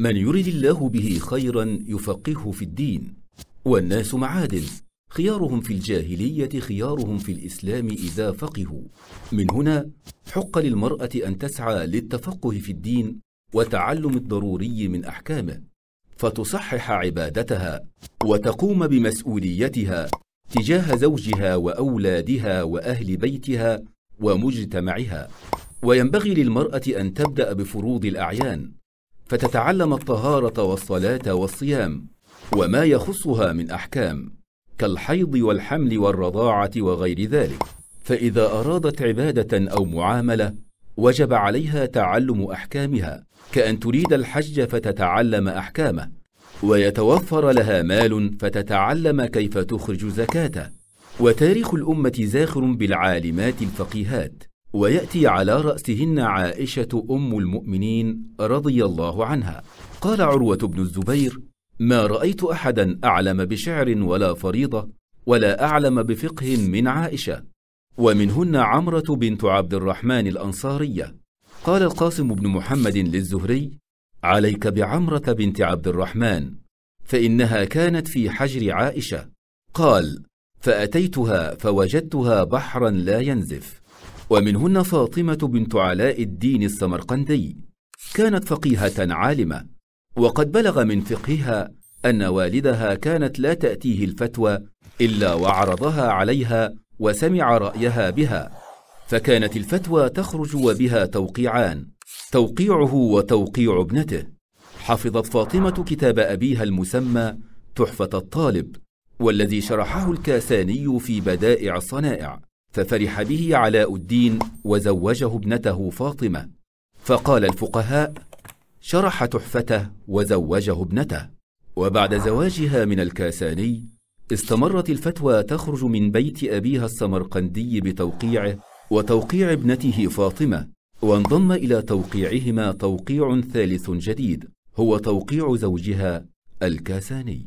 من يرد الله به خيرا يفقهه في الدين والناس معادن خيارهم في الجاهلية خيارهم في الإسلام إذا فقهوا من هنا حق للمرأة أن تسعى للتفقه في الدين وتعلم الضروري من أحكامه فتصحح عبادتها وتقوم بمسؤوليتها تجاه زوجها وأولادها وأهل بيتها ومجتمعها وينبغي للمرأة أن تبدأ بفروض الأعيان فتتعلم الطهارة والصلاة والصيام وما يخصها من أحكام كالحيض والحمل والرضاعة وغير ذلك فإذا أرادت عبادة أو معاملة وجب عليها تعلم أحكامها كأن تريد الحج فتتعلم أحكامه ويتوفر لها مال فتتعلم كيف تخرج زكاته وتاريخ الأمة زاخر بالعالمات الفقيهات ويأتي على رأسهن عائشة أم المؤمنين رضي الله عنها قال عروة بن الزبير ما رأيت أحدا أعلم بشعر ولا فريضة ولا أعلم بفقه من عائشة ومنهن عمرة بنت عبد الرحمن الأنصارية قال القاسم بن محمد للزهري عليك بعمرة بنت عبد الرحمن فإنها كانت في حجر عائشة قال فأتيتها فوجدتها بحرا لا ينزف ومنهن فاطمة بنت علاء الدين السمرقندي كانت فقيهة عالمة وقد بلغ من فقهها أن والدها كانت لا تأتيه الفتوى إلا وعرضها عليها وسمع رأيها بها فكانت الفتوى تخرج وبها توقيعان توقيعه وتوقيع ابنته حفظت فاطمة كتاب أبيها المسمى تحفة الطالب والذي شرحه الكاساني في بدائع الصنائع ففرح به علاء الدين وزوجه ابنته فاطمه فقال الفقهاء شرح تحفته وزوجه ابنته وبعد زواجها من الكاساني استمرت الفتوى تخرج من بيت ابيها السمرقندي بتوقيعه وتوقيع ابنته فاطمه وانضم الى توقيعهما توقيع ثالث جديد هو توقيع زوجها الكاساني